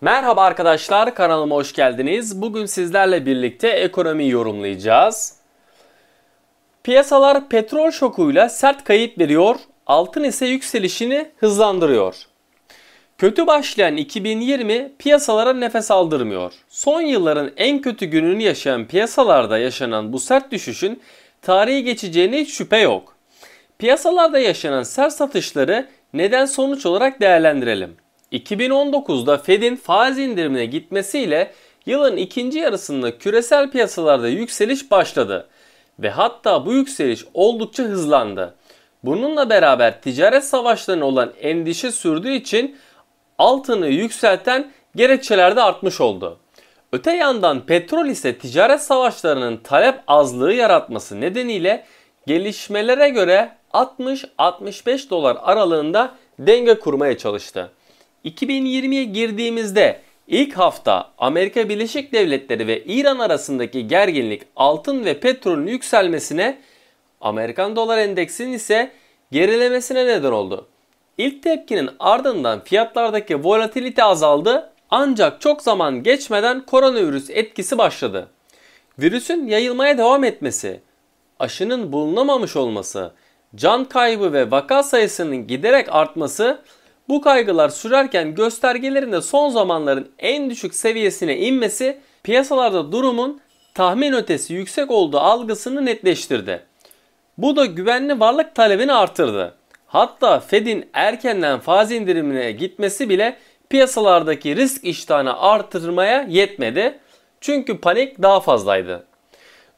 Merhaba arkadaşlar kanalıma hoş geldiniz. Bugün sizlerle birlikte ekonomi yorumlayacağız. Piyasalar petrol şokuyla sert kayıp veriyor, altın ise yükselişini hızlandırıyor. Kötü başlayan 2020 piyasalara nefes aldırmıyor. Son yılların en kötü gününü yaşayan piyasalarda yaşanan bu sert düşüşün tarihi geçeceğine hiç şüphe yok. Piyasalarda yaşanan sert satışları neden sonuç olarak değerlendirelim. 2019'da Fed'in faiz indirimine gitmesiyle yılın ikinci yarısında küresel piyasalarda yükseliş başladı ve hatta bu yükseliş oldukça hızlandı. Bununla beraber ticaret savaşlarına olan endişe sürdüğü için altını yükselten gerekçeler de artmış oldu. Öte yandan petrol ise ticaret savaşlarının talep azlığı yaratması nedeniyle gelişmelere göre 60-65 dolar aralığında denge kurmaya çalıştı. 2020'ye girdiğimizde ilk hafta Amerika Birleşik Devletleri ve İran arasındaki gerginlik altın ve petrolün yükselmesine, Amerikan dolar endeksinin ise gerilemesine neden oldu. İlk tepkinin ardından fiyatlardaki volatilite azaldı ancak çok zaman geçmeden koronavirüs etkisi başladı. Virüsün yayılmaya devam etmesi, aşının bulunamamış olması, can kaybı ve vaka sayısının giderek artması bu kaygılar sürerken göstergelerin de son zamanların en düşük seviyesine inmesi piyasalarda durumun tahmin ötesi yüksek olduğu algısını netleştirdi. Bu da güvenli varlık talebini artırdı. Hatta Fed'in erkenden faiz indirimine gitmesi bile piyasalardaki risk iştahını artırmaya yetmedi. Çünkü panik daha fazlaydı.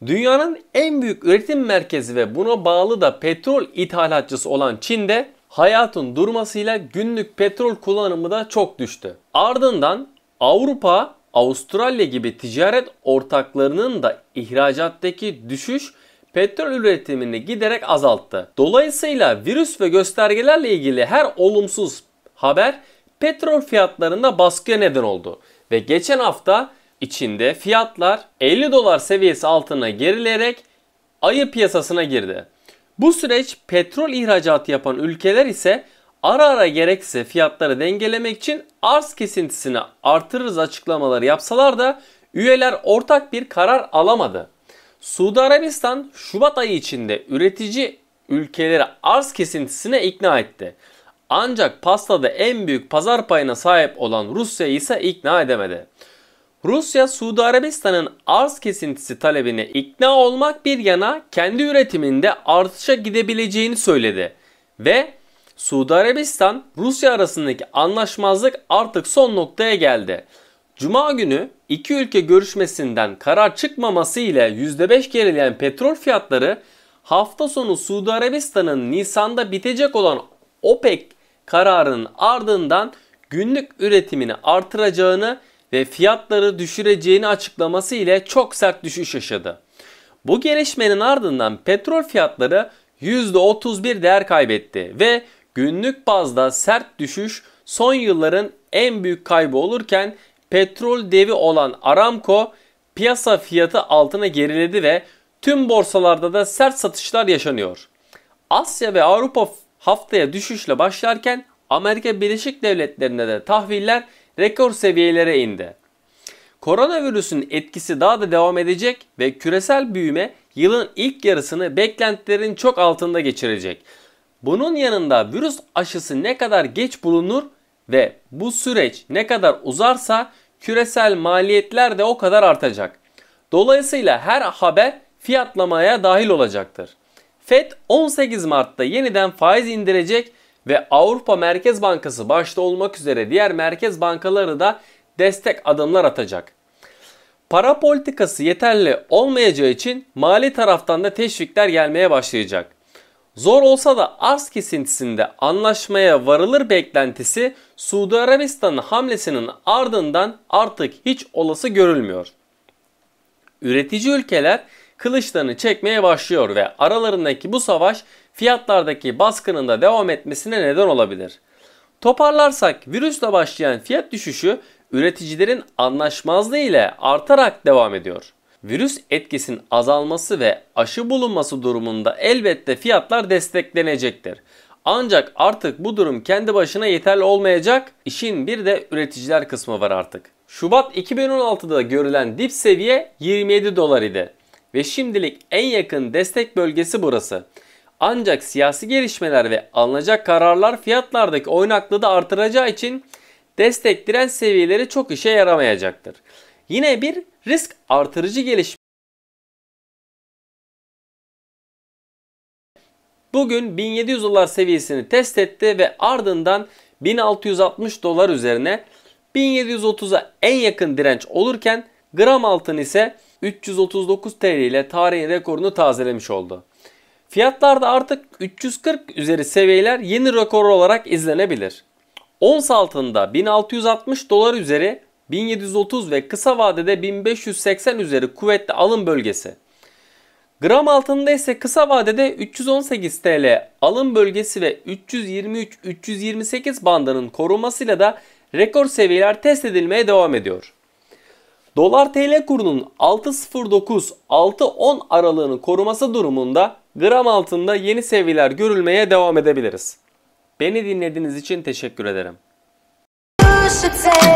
Dünyanın en büyük üretim merkezi ve buna bağlı da petrol ithalatçısı olan Çin'de hayatın durmasıyla günlük petrol kullanımı da çok düştü. Ardından Avrupa, Avustralya gibi ticaret ortaklarının da ihracattaki düşüş petrol üretimini giderek azalttı. Dolayısıyla virüs ve göstergelerle ilgili her olumsuz haber petrol fiyatlarında baskıya neden oldu ve geçen hafta içinde fiyatlar 50 dolar seviyesi altına gerileyerek ayı piyasasına girdi. Bu süreç petrol ihracatı yapan ülkeler ise ara ara gerekse fiyatları dengelemek için arz kesintisini artırırız açıklamaları yapsalar da üyeler ortak bir karar alamadı. Suudi Arabistan Şubat ayı içinde üretici ülkeleri arz kesintisine ikna etti. Ancak pastada en büyük pazar payına sahip olan Rusya ise ikna edemedi. Rusya, Suudi Arabistan'ın arz kesintisi talebine ikna olmak bir yana kendi üretiminde artışa gidebileceğini söyledi ve Suudi Arabistan Rusya arasındaki anlaşmazlık artık son noktaya geldi. Cuma günü iki ülke görüşmesinden karar çıkmaması ile %5 gerileyen petrol fiyatları hafta sonu Suudi Arabistan'ın Nisan'da bitecek olan OPEC kararının ardından günlük üretimini artıracağını ve fiyatları düşüreceğini açıklaması ile çok sert düşüş yaşadı. Bu gelişmenin ardından petrol fiyatları %31 değer kaybetti ve günlük bazda sert düşüş son yılların en büyük kaybı olurken petrol devi olan Aramco piyasa fiyatı altına geriledi ve tüm borsalarda da sert satışlar yaşanıyor. Asya ve Avrupa haftaya düşüşle başlarken Amerika Birleşik Devletleri'nde de tahviller rekor seviyelere indi. Koronavirüsün etkisi daha da devam edecek ve küresel büyüme yılın ilk yarısını beklentilerin çok altında geçirecek. Bunun yanında virüs aşısı ne kadar geç bulunur ve bu süreç ne kadar uzarsa küresel maliyetler de o kadar artacak. Dolayısıyla her haber fiyatlamaya dahil olacaktır. FED 18 Mart'ta yeniden faiz indirecek ve Avrupa Merkez Bankası başta olmak üzere diğer merkez bankaları da destek adımlar atacak. Para politikası yeterli olmayacağı için mali taraftan da teşvikler gelmeye başlayacak. Zor olsa da arz kesintisinde anlaşmaya varılır beklentisi Suudi Arabistan'ın hamlesinin ardından artık hiç olası görülmüyor. Üretici ülkeler kılıçlarını çekmeye başlıyor ve aralarındaki bu savaş fiyatlardaki baskının da devam etmesine neden olabilir. Toparlarsak virüsle başlayan fiyat düşüşü üreticilerin anlaşmazlığı ile artarak devam ediyor. Virüs etkisinin azalması ve aşı bulunması durumunda elbette fiyatlar desteklenecektir. Ancak artık bu durum kendi başına yeterli olmayacak. İşin bir de üreticiler kısmı var artık. Şubat 2016'da görülen dip seviye 27 dolar idi ve şimdilik en yakın destek bölgesi burası. Ancak siyasi gelişmeler ve alınacak kararlar fiyatlardaki oynaklığı da artıracağı için destek direnç seviyeleri çok işe yaramayacaktır. Yine bir risk artırıcı gelişme. Bugün 1700 dolar seviyesini test etti ve ardından 1660 dolar üzerine 1730'a en yakın direnç olurken gram altın ise 339 TL ile tarihin rekorunu tazelemiş oldu. Fiyatlarda artık 340 üzeri seviyeler yeni rekor olarak izlenebilir. Ons altında 1660 dolar üzeri 1730 ve kısa vadede 1580 üzeri kuvvetli alım bölgesi. Gram altında ise kısa vadede 318 TL alım bölgesi ve 323-328 bandının korunmasıyla da rekor seviyeler test edilmeye devam ediyor. Dolar TL kurunun 6.09-6.10 aralığını koruması durumunda gram altında yeni seviyeler görülmeye devam edebiliriz. Beni dinlediğiniz için teşekkür ederim.